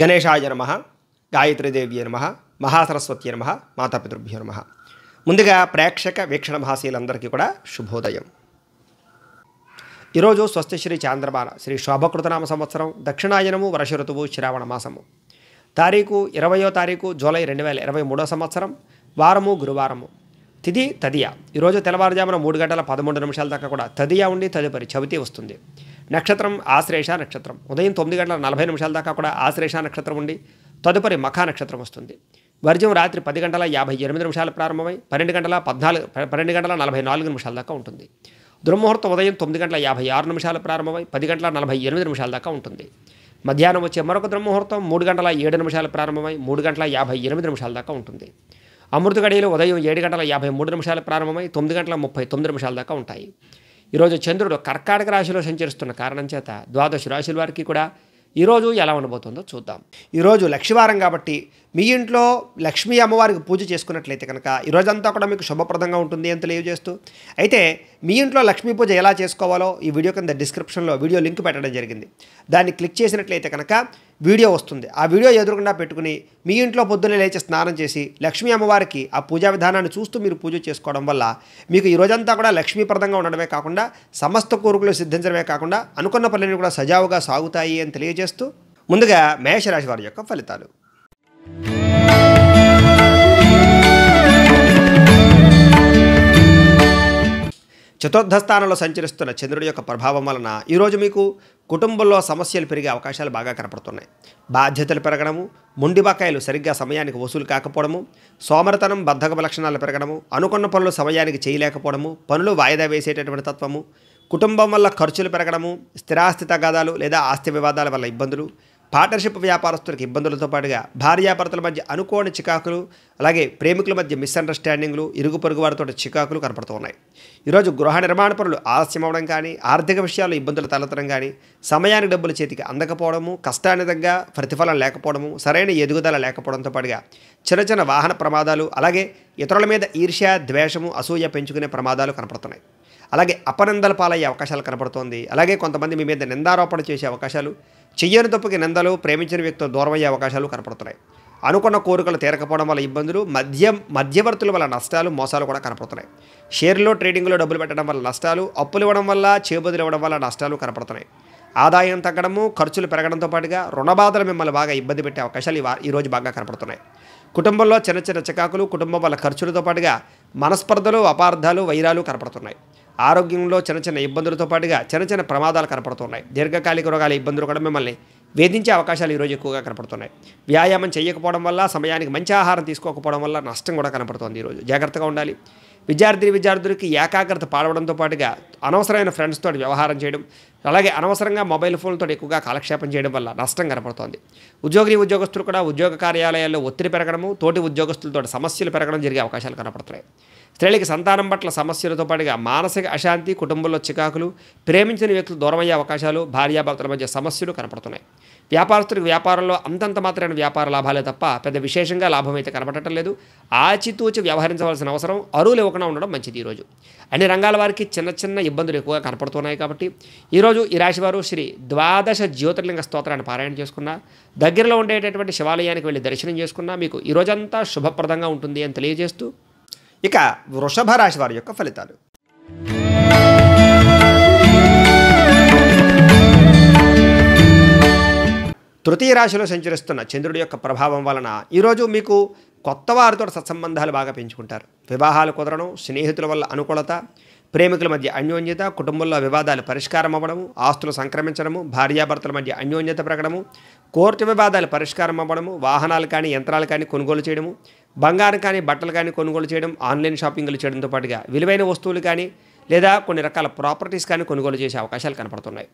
గణేశాయ నమ గాయత్రీదేవ్యే నమ మహాసరస్వతి నమ మాతాపితృభ్యో నమ ముందుగా ప్రేక్షక వీక్షణ మహాశీలందరికీ కూడా శుభోదయం ఈరోజు స్వస్తి శ్రీ చాంద్రబాల శ్రీ శోభకృతనామ సంవత్సరం దక్షిణాయనము వర్ష ఋతువు శ్రావణ మాసము తారీఖు ఇరవయో తారీఖు జూలై రెండు వేల ఇరవై మూడో సంవత్సరం వారము గురువారము తిది తదియ ఈరోజు తెల్లవారుజామున మూడు గంటల పదమూడు నిమిషాల దాకా కూడా తదియా ఉండి తదుపరి చవితి వస్తుంది నక్షత్రం ఆశ్రేష నక్షత్రం ఉదయం తొమ్మిది గంటల నలభై నిమిషాల దాకా కూడా ఆశ్రేషా నక్షత్రం ఉండి తదుపరి మఖా నక్షత్రం వస్తుంది వర్జం రాత్రి పది గంటల యాభై ఎనిమిది నిమిషాలు ప్రారంభమై పన్నెండు గంటల పద్నాలుగు పన్నెండు గంటల నలభై నాలుగు నిమిషాల దాకా ఉంటుంది దుర్ముహూర్తం ఉదయం తొమ్మిది గంటల యాభై ఆరు నిమిషాలు ప్రారంభమై పది గంటల నలభై ఎనిమిది నిమిషాల దాకా ఉంటుంది మధ్యాహ్నం వచ్చే మరొక దుర్ముహూర్తం మూడు గంటల ఏడు నిమిషాలు ప్రారంభమై మూడు గంటల యాభై ఎనిమిది నిమిషాల దాకా ఉంటుంది అమృత గడియలు ఉదయం ఏడు గంటల యాభై మూడు నిమిషాలు ప్రారంభమై తొమ్మిది గంటల ముప్పై తొమ్మిది నిమిషాల దాకా ఉంటాయి ఈరోజు చంద్రుడు కర్కాటక రాశిలో సంచరిస్తున్న కారణం చేత ద్వాదశ రాశుల వారికి కూడా ఈరోజు ఎలా ఉండబోతుందో చూద్దాం ఈరోజు లక్ష్మీవారం కాబట్టి మీ ఇంట్లో లక్ష్మీ అమ్మవారికి పూజ చేసుకున్నట్లయితే కనుక ఈరోజంతా కూడా మీకు శుభప్రదంగా ఉంటుంది అని తెలియజేస్తూ అయితే మీ ఇంట్లో లక్ష్మీ పూజ ఎలా చేసుకోవాలో ఈ వీడియో కింద డిస్క్రిప్షన్లో వీడియో లింక్ పెట్టడం జరిగింది దాన్ని క్లిక్ చేసినట్లయితే కనుక వీడియో వస్తుంది ఆ వీడియో ఎదురుకుండా పెట్టుకుని మీ ఇంట్లో పొద్దున్నే లేచి స్నానం చేసి లక్ష్మీ అమ్మవారికి ఆ పూజా విధానాన్ని చూస్తూ మీరు పూజ చేసుకోవడం వల్ల మీకు ఈ రోజంతా కూడా లక్ష్మీప్రదంగా ఉండడమే కాకుండా సమస్త కోరికలు సిద్ధించడమే కాకుండా అనుకున్న పనులన్నీ కూడా సజావుగా సాగుతాయి అని తెలియజేస్తూ ముందుగా మేషరాశి వారి యొక్క ఫలితాలు చతుర్థ స్థానంలో సంచరిస్తున్న చంద్రుడి యొక్క ప్రభావం వలన ఈరోజు మీకు కుటుంబంలో సమస్యలు పెరిగే అవకాశాలు బాగా కనపడుతున్నాయి బాధ్యతలు పెరగడము ముండి బకాయిలు సరిగ్గా సమయానికి వసూలు కాకపోవడము సోమరతనం బద్ధకపు లక్షణాలు పెరగడము అనుకున్న పనులు సమయానికి చేయలేకపోవడము పనులు వాయిదా వేసేటటువంటి తత్వము కుటుంబం వల్ల ఖర్చులు పెరగడము స్థిరాస్తి తగాదాలు లేదా ఆస్తి వివాదాల వల్ల ఇబ్బందులు పార్ట్నర్షిప్ వ్యాపారస్తులకు ఇబ్బందులతో పాటుగా భార్యాభర్తల మధ్య అనుకోని చికాకులు అలాగే ప్రేమికుల మధ్య మిస్అండర్స్టాండింగ్లు ఇరుగు పొరుగు వారితో చికాకులు కనపడుతూ ఉన్నాయి ఈరోజు గృహ నిర్మాణ పనులు ఆలస్యం అవ్వడం కానీ ఆర్థిక విషయాల్లో ఇబ్బందులు తలెత్తడం కానీ సమయానికి డబ్బులు చేతికి అందకపోవడము కష్టానిధంగా ప్రతిఫలం లేకపోవడము సరైన ఎదుగుదల లేకపోవడంతో పాటుగా చిన్న చిన్న వాహన ప్రమాదాలు అలాగే ఇతరుల మీద ఈర్ష్య ద్వేషము అసూయ పెంచుకునే ప్రమాదాలు కనపడుతున్నాయి అలాగే అపనందల పాలయ్యే అవకాశాలు కనపడుతోంది అలాగే కొంతమంది మీ మీద నిందారోపణ చేసే అవకాశాలు చెయ్యని తప్పుకి నిందలు ప్రేమించిన వ్యక్తితో దూరమయ్యే అవకాశాలు కనపడుతున్నాయి అనుకున్న కోరికలు తీరకపోవడం వల్ల ఇబ్బందులు మధ్య మధ్యవర్తుల వల్ల నష్టాలు మోసాలు కూడా కనపడుతున్నాయి షేర్లో ట్రేడింగ్లో డబ్బులు పెట్టడం వల్ల నష్టాలు అప్పులు ఇవ్వడం వల్ల చేబదులు ఇవ్వడం వల్ల నష్టాలు కనపడుతున్నాయి ఆదాయం తగ్గడము ఖర్చులు పెరగడంతో పాటుగా రుణబాధలు మిమ్మల్ని బాగా ఇబ్బంది పెట్టే అవకాశాలు ఈరోజు బాగా కనపడుతున్నాయి కుటుంబంలో చిన్న చిన్న చికాకులు కుటుంబం వల్ల ఖర్చులతో పాటుగా మనస్పర్ధలు అపార్థాలు వైరాలు కనపడుతున్నాయి ఆరోగ్యంలో చిన్న చిన్న ఇబ్బందులతో పాటుగా చిన్న చిన్న ప్రమాదాలు కనపడుతున్నాయి దీర్ఘకాలిక రోగాల ఇబ్బందులు కూడా మిమ్మల్ని వేధించే అవకాశాలు ఈరోజు ఎక్కువగా కనపడుతున్నాయి వ్యాయామం చేయకపోవడం వల్ల సమయానికి మంచి ఆహారం తీసుకోకపోవడం వల్ల నష్టం కూడా కనపడుతుంది ఈరోజు జాగ్రత్తగా ఉండాలి విద్యార్థి విద్యార్థులకి ఏకాగ్రత పాడవడంతో పాటుగా అనవసరమైన ఫ్రెండ్స్తో వ్యవహారం చేయడం అలాగే అనవసరంగా మొబైల్ ఫోన్లతో ఎక్కువగా కాలక్షేపం చేయడం వల్ల నష్టం కనపడుతోంది ఉద్యోగి ఉద్యోగస్తులు కూడా ఉద్యోగ కార్యాలయాల్లో ఒత్తిడి పెరగడము తోటి ఉద్యోగస్తులతో సమస్యలు పెరగడం జరిగే అవకాశాలు కనపడుతున్నాయి స్త్రీలకి సంతానం పట్ల సమస్యలతో పాటుగా మానసిక అశాంతి కుటుంబంలో చికాకులు ప్రేమించిన వ్యక్తులు దూరమయ్యే అవకాశాలు భార్యాభర్తల మధ్య సమస్యలు కనపడుతున్నాయి వ్యాపారస్తులకు వ్యాపారంలో అంతంత మాత్రమైన వ్యాపార లాభాలే తప్ప పెద్ద విశేషంగా లాభం అయితే కనపడటం లేదు ఆచితూచి వ్యవహరించవలసిన అవసరం అరువులు ఇవ్వకుండా ఉండడం మంచిది ఈరోజు అన్ని రంగాల వారికి చిన్న చిన్న ఇబ్బందులు ఎక్కువగా కనపడుతున్నాయి కాబట్టి ఈరోజు ఈ రాశివారు శ్రీ ద్వాదశ జ్యోతిర్లింగ స్తోత్రాన్ని పారాయణ చేసుకున్న దగ్గరలో ఉండేటటువంటి శివాలయానికి వెళ్ళి దర్శనం చేసుకున్నా మీకు ఈరోజంతా శుభప్రదంగా ఉంటుంది అని తెలియజేస్తూ ఇక వృషభ రాశి వారి యొక్క ఫలితాలు తృతీయ రాశిలో సంచరిస్తున్న చంద్రుడి యొక్క ప్రభావం వలన ఈరోజు మీకు కొత్త వారితో సత్సంబంధాలు బాగా పెంచుకుంటారు వివాహాలు కుదరడం స్నేహితుల వల్ల అనుకూలత ప్రేమికుల మధ్య అన్యోన్యత కుటుంబంలో వివాదాలు పరిష్కారం అవ్వడము ఆస్తులు సంక్రమించడము భార్యాభర్తల మధ్య అన్యోన్యత పెరగడము కోర్టు వివాదాలు పరిష్కారం అవ్వడము వాహనాలు కానీ యంత్రాలు కానీ కొనుగోలు చేయడము బంగారం కానీ బట్టలు కానీ కొనుగోలు చేయడం ఆన్లైన్ షాపింగ్లు చేయడంతో పాటుగా విలువైన వస్తువులు కానీ లేదా కొన్ని రకాల ప్రాపర్టీస్ కానీ కొనుగోలు చేసే అవకాశాలు కనపడుతున్నాయి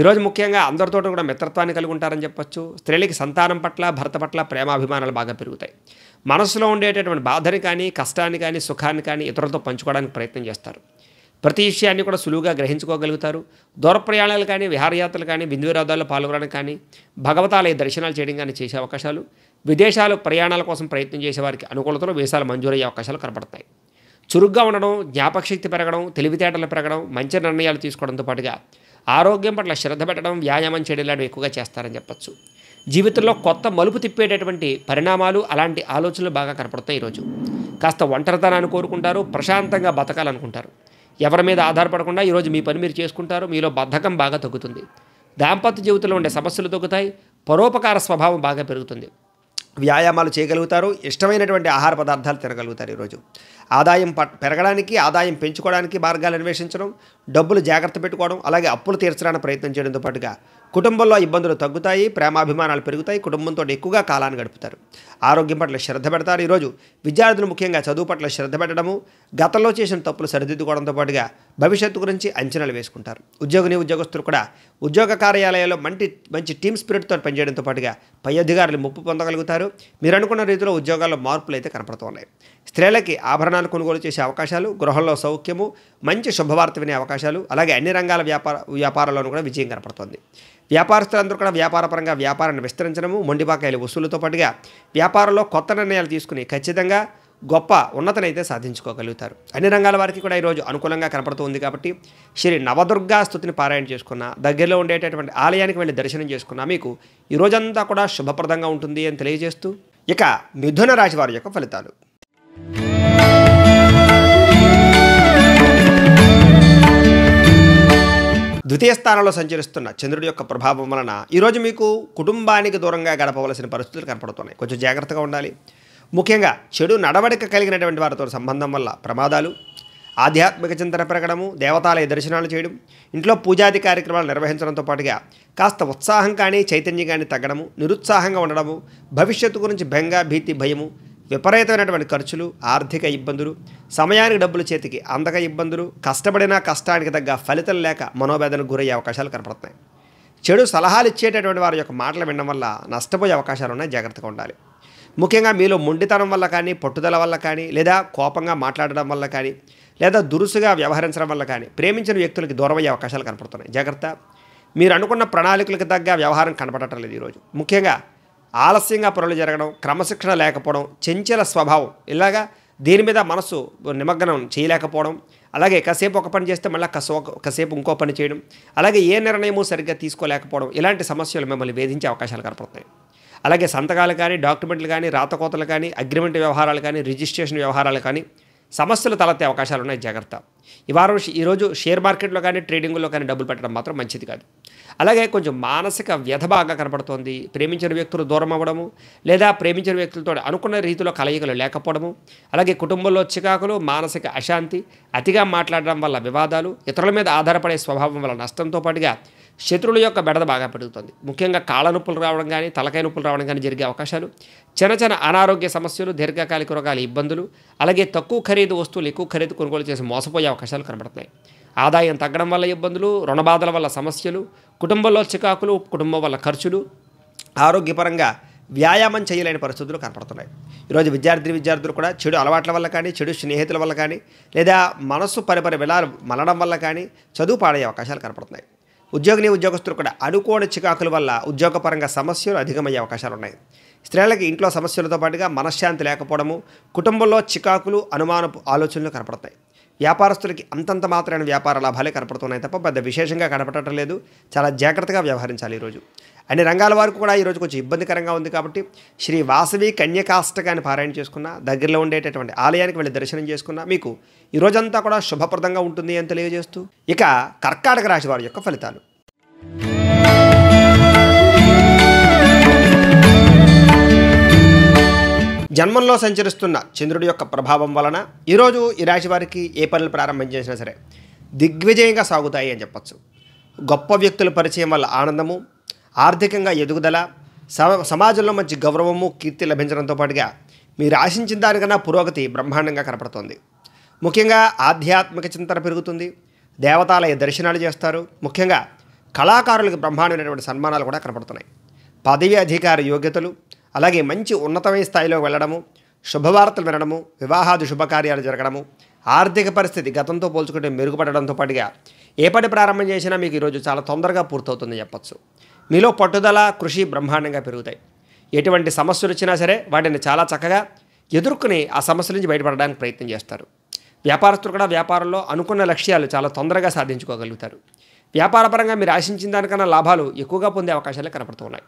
ఈరోజు ముఖ్యంగా అందరితో కూడా మిత్రత్వాన్ని కలిగి ఉంటారని చెప్పొచ్చు స్త్రీలకి సంతానం పట్ల భర్త పట్ల ప్రేమాభిమానాలు బాగా పెరుగుతాయి మనసులో ఉండేటటువంటి బాధని కానీ కష్టాన్ని కానీ సుఖాన్ని కానీ ఇతరులతో పంచుకోవడానికి ప్రయత్నం చేస్తారు ప్రతి విషయాన్ని కూడా సులువుగా గ్రహించుకోగలుగుతారు దూర ప్రయాణాలు కానీ విహారయాత్రలు కానీ బిందువిరాధాల్లో పాల్గొనడం కానీ భగవతాలయ దర్శనాలు చేయడం కానీ చేసే అవకాశాలు విదేశాలు ప్రయాణాల కోసం ప్రయత్నం చేసే వారికి వేసాలు వీసాలు మంజూరయ్యే అవకాశాలు కనబడతాయి చురుగ్గా ఉండడం జ్ఞాపకశక్తి పెరగడం తెలివితేటలు పెరగడం మంచి నిర్ణయాలు తీసుకోవడంతో పాటుగా ఆరోగ్యం పట్ల శ్రద్ధ పెట్టడం వ్యాయామం చేయడం లాంటివి ఎక్కువగా చేస్తారని చెప్పచ్చు జీవితంలో కొత్త మలుపు తిప్పేటటువంటి పరిణామాలు అలాంటి ఆలోచనలు బాగా కనపడతాయి ఈరోజు కాస్త ఒంటరితనాన్ని కోరుకుంటారు ప్రశాంతంగా బతకాలనుకుంటారు ఎవరి మీద ఆధారపడకుండా ఈరోజు మీ పని మీరు చేసుకుంటారు మీలో బద్ధకం బాగా తగ్గుతుంది దాంపత్య జీవితంలో ఉండే సమస్యలు తగ్గుతాయి పరోపకార స్వభావం బాగా పెరుగుతుంది వ్యాయామాలు చేయగలుగుతారు ఇష్టమైనటువంటి ఆహార పదార్థాలు తినగలుగుతారు ఈరోజు ఆదాయం పెరగడానికి ఆదాయం పెంచుకోవడానికి మార్గాలు అన్వేషించడం డబ్బులు జాగ్రత్త పెట్టుకోవడం అలాగే అప్పులు తీర్చడానికి ప్రయత్నం చేయడంతో పాటుగా కుటుంబంలో ఇబ్బందులు తగ్గుతాయి ప్రేమాభిమానాలు పెరుగుతాయి కుటుంబంతో ఎక్కువగా కాలాన్ని గడుపుతారు ఆరోగ్యం పట్ల శ్రద్ధ పెడతారు ఈరోజు విద్యార్థులు ముఖ్యంగా చదువు పట్ల శ్రద్ధ పెట్టడము గతంలో చేసిన తప్పులు సరిదిద్దుకోవడంతో పాటుగా భవిష్యత్తు గురించి అంచనాలు వేసుకుంటారు ఉద్యోగిని ఉద్యోగస్తులు కూడా ఉద్యోగ కార్యాలయాల్లో మంచి మంచి టీమ్ స్పిరిట్తో పనిచేయడంతో పాటుగా పై అధికారులు ముప్పు పొందగలుగుతారు మీరు అనుకున్న రీతిలో ఉద్యోగాల్లో మార్పులు అయితే కనపడుతున్నాయి స్త్రీలకి ఆభరణాలు కొనుగోలు చేసే అవకాశాలు గృహంలో సౌఖ్యము మంచి శుభవార్త వినే అవకాశాలు అలాగే అన్ని రంగాల వ్యాపార వ్యాపారాల్లోనూ కూడా విజయం కనపడుతుంది వ్యాపారస్తులందరూ కూడా వ్యాపారపరంగా వ్యాపారాన్ని విస్తరించడము మొండిపాకాయలు వసూలుతో పాటుగా వ్యాపారంలో కొత్త నిర్ణయాలు తీసుకుని ఖచ్చితంగా గొప్ప ఉన్నతనైతే సాధించుకోగలుగుతారు అన్ని రంగాల వారికి కూడా ఈరోజు అనుకూలంగా కనపడుతూ ఉంది కాబట్టి శ్రీ నవదుర్గా స్థుతిని పారాయణ చేసుకున్న దగ్గరలో ఉండేటటువంటి ఆలయానికి వెళ్ళి దర్శనం చేసుకున్న మీకు ఈ రోజంతా కూడా శుభప్రదంగా ఉంటుంది అని తెలియజేస్తూ ఇక మిథున రాశి వారి యొక్క ఫలితాలు ద్వితీయ స్థానంలో సంచరిస్తున్న చంద్రుడి యొక్క ప్రభావం వలన ఈరోజు మీకు కుటుంబానికి దూరంగా గడపవలసిన పరిస్థితులు కనపడుతున్నాయి కొంచెం జాగ్రత్తగా ఉండాలి ముఖ్యంగా చెడు నడవడిక కలిగినటువంటి వారితో సంబంధం వల్ల ప్రమాదాలు ఆధ్యాత్మిక చింతన పెరగడము దేవతాలయ దర్శనాలు చేయడం ఇంట్లో పూజాది కార్యక్రమాలు నిర్వహించడంతో పాటుగా కాస్త ఉత్సాహం కానీ చైతన్యం కానీ తగ్గడము నిరుత్సాహంగా ఉండడము భవిష్యత్తు గురించి బెంగ భీతి భయము విపరీతమైనటువంటి ఖర్చులు ఆర్థిక ఇబ్బందులు సమయానికి డబ్బులు చేతికి అందక ఇబ్బందులు కష్టపడినా కష్టానికి తగ్గ ఫలితం లేక మనోవేదనకు గురయ్యే అవకాశాలు కనపడుతున్నాయి చెడు సలహాలు ఇచ్చేటటువంటి వారి యొక్క మాటలు వినడం వల్ల నష్టపోయే అవకాశాలు ఉన్నాయి జాగ్రత్తగా ఉండాలి ముఖ్యంగా మీలో మొండితనం వల్ల కానీ పట్టుదల వల్ల కానీ లేదా కోపంగా మాట్లాడడం వల్ల కానీ లేదా దురుసుగా వ్యవహరించడం వల్ల కానీ ప్రేమించిన వ్యక్తులకి దూరమయ్యే అవకాశాలు కనపడుతున్నాయి జాగ్రత్త మీరు అనుకున్న ప్రణాళికలకు తగ్గ వ్యవహారం కనపడటం లేదు ఈరోజు ముఖ్యంగా ఆలస్యంగా పనులు జరగడం క్రమశిక్షణ లేకపోవడం చెంచల స్వభావం ఇలాగా దీని మీద మనసు నిమగ్నం చేయలేకపోవడం అలాగే కాసేపు ఒక పని చేస్తే మళ్ళీ కసో కాసేపు ఇంకో పని చేయడం అలాగే ఏ నిర్ణయమో సరిగ్గా తీసుకోలేకపోవడం ఇలాంటి సమస్యలు మిమ్మల్ని వేధించే అవకాశాలు కనపడుతున్నాయి అలాగే సంతకాలు కానీ డాక్యుమెంట్లు కానీ రాతకోతలు కానీ అగ్రిమెంట్ వ్యవహారాలు కానీ రిజిస్ట్రేషన్ వ్యవహారాలు కానీ సమస్యలు తలెత్తే అవకాశాలు ఉన్నాయి జాగ్రత్త ఈ వారం ఈరోజు షేర్ మార్కెట్లో కానీ ట్రేడింగ్లో కానీ డబ్బులు పెట్టడం మాత్రం మంచిది కాదు అలాగే కొంచెం మానసిక వ్యధ బాగా కనపడుతోంది ప్రేమించిన వ్యక్తులు దూరం అవ్వడము లేదా ప్రేమించిన వ్యక్తులతో అనుకున్న రీతిలో కలయికలు లేకపోవడము అలాగే కుటుంబంలో చికాకులు మానసిక అశాంతి అతిగా మాట్లాడడం వల్ల వివాదాలు ఇతరుల మీద ఆధారపడే స్వభావం వల్ల నష్టంతో పాటుగా శత్రువుల యొక్క బెడద బాగా పెరుగుతుంది ముఖ్యంగా కాళ్ళ నొప్పులు రావడం కానీ తలకాయ నొప్పులు రావడం కానీ జరిగే అవకాశాలు చిన్న చిన్న అనారోగ్య సమస్యలు దీర్ఘకాలిక రోగాల ఇబ్బందులు అలాగే తక్కువ ఖరీదు వస్తువులు ఎక్కువ ఖరీదు కొనుగోలు చేసి మోసపోయే అవకాశాలు కనబడుతున్నాయి ఆదాయం తగ్గడం వల్ల ఇబ్బందులు రుణబాధల వల్ల సమస్యలు కుటుంబంలో చికాకులు కుటుంబం వల్ల ఖర్చులు ఆరోగ్యపరంగా వ్యాయామం చేయలేని పరిస్థితులు కనపడుతున్నాయి ఈరోజు విద్యార్థి విద్యార్థులు కూడా చెడు అలవాట్ల వల్ల కానీ చెడు స్నేహితుల వల్ల కానీ లేదా మనస్సు పరిపరి విలాలు మలడం వల్ల కానీ చదువు పాడే అవకాశాలు కనపడుతున్నాయి ఉద్యోగిని ఉద్యోగస్తులు కూడా అనుకోని చికాకుల వల్ల ఉద్యోగపరంగా సమస్యలు అధికమయ్యే అవకాశాలు ఉన్నాయి స్త్రీలకి ఇంట్లో సమస్యలతో పాటుగా మనశ్శాంతి లేకపోవడము కుటుంబంలో చికాకులు అనుమానపు ఆలోచనలు కనపడతాయి వ్యాపారస్తులకి అంతంత మాత్రమైన వ్యాపార లాభాలే కనపడుతున్నాయి తప్ప పెద్ద విశేషంగా కనపడటం లేదు చాలా జాగ్రత్తగా వ్యవహరించాలి ఈరోజు అన్ని రంగాల వారికి కూడా ఈరోజు కొంచెం ఇబ్బందికరంగా ఉంది కాబట్టి శ్రీ వాసవి కన్యకాష్టకాన్ని పారాయణ చేసుకున్న దగ్గరలో ఉండేటటువంటి ఆలయానికి వెళ్ళి దర్శనం చేసుకున్న మీకు ఈరోజంతా కూడా శుభప్రదంగా ఉంటుంది అని తెలియజేస్తూ ఇక కర్కాటక రాశి వారి యొక్క ఫలితాలు జన్మంలో సంచరిస్తున్న చంద్రుడి యొక్క ప్రభావం వలన ఈరోజు ఈ రాశి వారికి ఏ పనులు ప్రారంభం చేసినా సరే దిగ్విజయంగా సాగుతాయి అని చెప్పచ్చు గొప్ప వ్యక్తుల పరిచయం వల్ల ఆనందము ఆర్థికంగా ఎదుగుదల సమాజంలో మంచి గౌరవము కీర్తి లభించడంతో పాటుగా మీరు ఆశించిన దానికన్నా పురోగతి బ్రహ్మాండంగా కనపడుతుంది ముఖ్యంగా ఆధ్యాత్మిక చింతన పెరుగుతుంది దేవతాలయ దర్శనాలు చేస్తారు ముఖ్యంగా కళాకారులకు బ్రహ్మాండమైనటువంటి సన్మానాలు కూడా కనపడుతున్నాయి పదవి అధికార యోగ్యతలు అలాగే మంచి ఉన్నతమైన స్థాయిలో వెళ్ళడము శుభవార్తలు వినడము వివాహాది శుభకార్యాలు జరగడము ఆర్థిక పరిస్థితి గతంతో పోల్చుకుంటే మెరుగుపడడంతో పాటుగా ఏ పని ప్రారంభం చేసినా మీకు ఈరోజు చాలా తొందరగా పూర్తవుతుంది చెప్పచ్చు మీలో పట్టుదల కృషి బ్రహ్మాండంగా పెరుగుతాయి ఎటువంటి సమస్యలు వచ్చినా సరే వాటిని చాలా చక్కగా ఎదుర్కొని ఆ సమస్యల నుంచి బయటపడడానికి ప్రయత్నం చేస్తారు వ్యాపారస్తులు కూడా వ్యాపారంలో అనుకున్న లక్ష్యాలు చాలా తొందరగా సాధించుకోగలుగుతారు వ్యాపారపరంగా మీరు ఆశించిన దానికన్నా లాభాలు ఎక్కువగా పొందే అవకాశాలు కనపడుతున్నాయి